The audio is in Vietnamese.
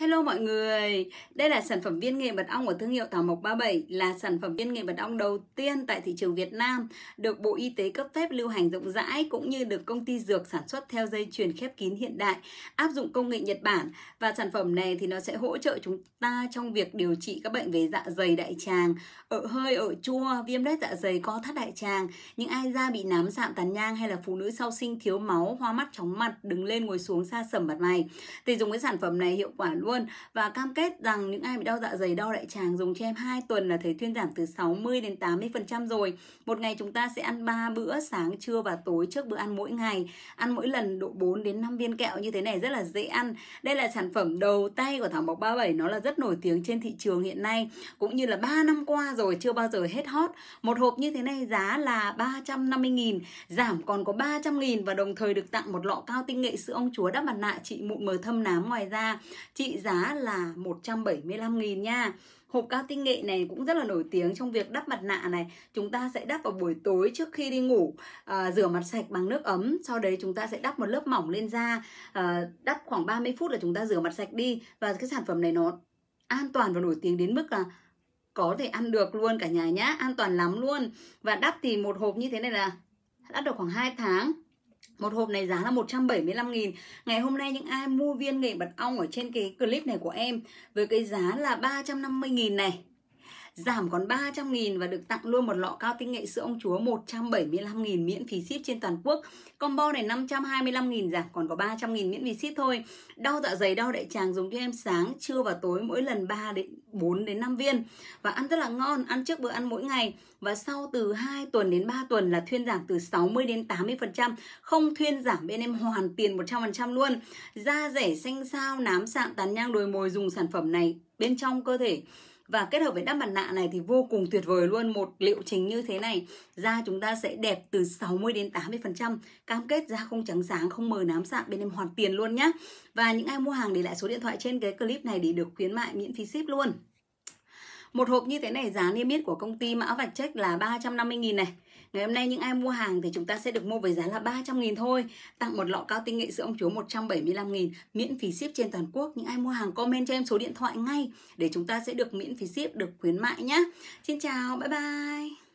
Hello mọi người, đây là sản phẩm viên nghệ mật ong của thương hiệu Thảo Mộc 37 là sản phẩm viên nghệ mật ong đầu tiên tại thị trường Việt Nam được Bộ Y tế cấp phép lưu hành rộng rãi cũng như được công ty dược sản xuất theo dây chuyền khép kín hiện đại áp dụng công nghệ Nhật Bản và sản phẩm này thì nó sẽ hỗ trợ chúng ta trong việc điều trị các bệnh về dạ dày đại tràng ở hơi, ở chua, viêm lết dạ dày, co thắt đại tràng những ai da bị nám sạm tàn nhang hay là phụ nữ sau sinh thiếu máu, hoa mắt chóng mặt, đứng lên ngồi xuống xa sầm mặt mày thì dùng cái sản phẩm này hiệu quả luôn luôn và cam kết rằng những ai bị đau dạ dày đau đại tràng dùng cho em 2 tuần là thấy thuyên giảm từ 60 đến 80% rồi một ngày chúng ta sẽ ăn 3 bữa sáng trưa và tối trước bữa ăn mỗi ngày ăn mỗi lần độ 4 đến 5 viên kẹo như thế này rất là dễ ăn đây là sản phẩm đầu tay của thảo mộc 37 nó là rất nổi tiếng trên thị trường hiện nay cũng như là 3 năm qua rồi chưa bao giờ hết hot một hộp như thế này giá là 350.000 giảm còn có 300.000 và đồng thời được tặng một lọ cao tinh nghệ sữa ông chúa đắp mặt nạ trị mụn mờ thâm nám ngoài ra trị giá là 175.000 nha Hộp cao tinh nghệ này cũng rất là nổi tiếng trong việc đắp mặt nạ này Chúng ta sẽ đắp vào buổi tối trước khi đi ngủ à, Rửa mặt sạch bằng nước ấm Sau đấy chúng ta sẽ đắp một lớp mỏng lên da à, Đắp khoảng 30 phút là chúng ta rửa mặt sạch đi Và cái sản phẩm này nó an toàn và nổi tiếng đến mức là có thể ăn được luôn cả nhà nhá An toàn lắm luôn Và đắp thì một hộp như thế này là đắp được khoảng 2 tháng một hộp này giá là 175 nghìn Ngày hôm nay những ai mua viên nghệ mật ong ở trên cái clip này của em với cái giá là 350 nghìn này giảm còn 300 nghìn và được tặng luôn một lọ cao tinh nghệ sữa ông chúa 175 nghìn miễn phí ship trên toàn quốc. Combo này 525 nghìn giảm còn có 300 nghìn miễn phí ship thôi. Đau dạ dày, đau đại tràng dùng cho em sáng, trưa và tối mỗi lần 3 đến 4 đến 5 viên và ăn rất là ngon, ăn trước bữa ăn mỗi ngày và sau từ 2 tuần đến 3 tuần là thuyên giảm từ 60 đến 80%, không thuyên giảm bên em hoàn tiền 100% luôn. Da rẻ xanh xao, nám sạm, tàn nhang đồi mồi dùng sản phẩm này bên trong cơ thể và kết hợp với đắp mặt nạ này thì vô cùng tuyệt vời luôn một liệu trình như thế này da chúng ta sẽ đẹp từ 60 đến 80% cam kết da không trắng sáng không mờ nám sạm bên em hoàn tiền luôn nhá và những ai mua hàng để lại số điện thoại trên cái clip này để được khuyến mại miễn phí ship luôn một hộp như thế này giá niêm yết của công ty mã vạch check là 350.000 này. Ngày hôm nay những ai mua hàng thì chúng ta sẽ được mua với giá là 300.000 thôi. Tặng một lọ cao tinh nghệ sữa ông chúa 175.000 miễn phí ship trên toàn quốc. Những ai mua hàng comment cho em số điện thoại ngay để chúng ta sẽ được miễn phí ship, được khuyến mại nhé. Xin chào, bye bye.